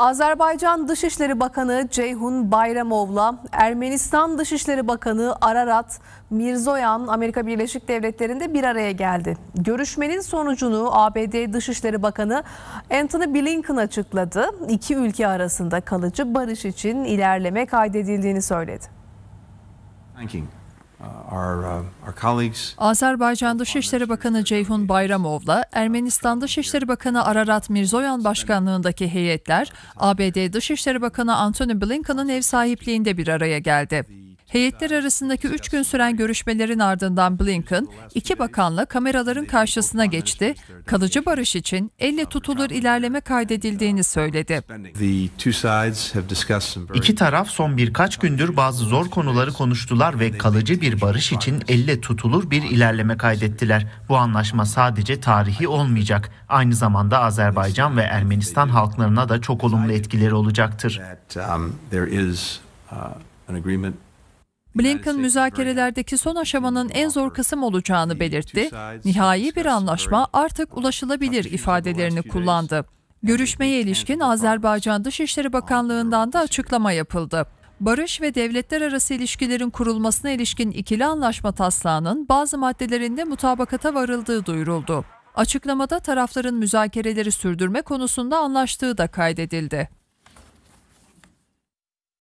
Azerbaycan Dışişleri Bakanı Ceyhun Bayramov'la Ermenistan Dışişleri Bakanı Ararat Mirzoyan Amerika Birleşik Devletleri'nde bir araya geldi. Görüşmenin sonucunu ABD Dışişleri Bakanı Anthony Blinken açıkladı. İki ülke arasında kalıcı barış için ilerleme kaydedildiğini söyledi. Thank you. Uh, uh, Azerbaycan Dışişleri Bakanı Ceyhun Bayramov'la Ermenistan Dışişleri Bakanı Ararat Mirzoyan başkanlığındaki heyetler ABD Dışişleri Bakanı Antony Blinken'ın ev sahipliğinde bir araya geldi. Heyetler arasındaki üç gün süren görüşmelerin ardından Blinken, iki bakanla kameraların karşısına geçti, kalıcı barış için elle tutulur ilerleme kaydedildiğini söyledi. İki taraf son birkaç gündür bazı zor konuları konuştular ve kalıcı bir barış için elle tutulur bir ilerleme kaydettiler. Bu anlaşma sadece tarihi olmayacak. Aynı zamanda Azerbaycan ve Ermenistan halklarına da çok olumlu etkileri olacaktır. Um, Blinken müzakerelerdeki son aşamanın en zor kısım olacağını belirtti. Nihai bir anlaşma artık ulaşılabilir ifadelerini kullandı. Görüşmeye ilişkin Azerbaycan Dışişleri Bakanlığı'ndan da açıklama yapıldı. Barış ve devletler arası ilişkilerin kurulmasına ilişkin ikili anlaşma taslağının bazı maddelerinde mutabakata varıldığı duyuruldu. Açıklamada tarafların müzakereleri sürdürme konusunda anlaştığı da kaydedildi.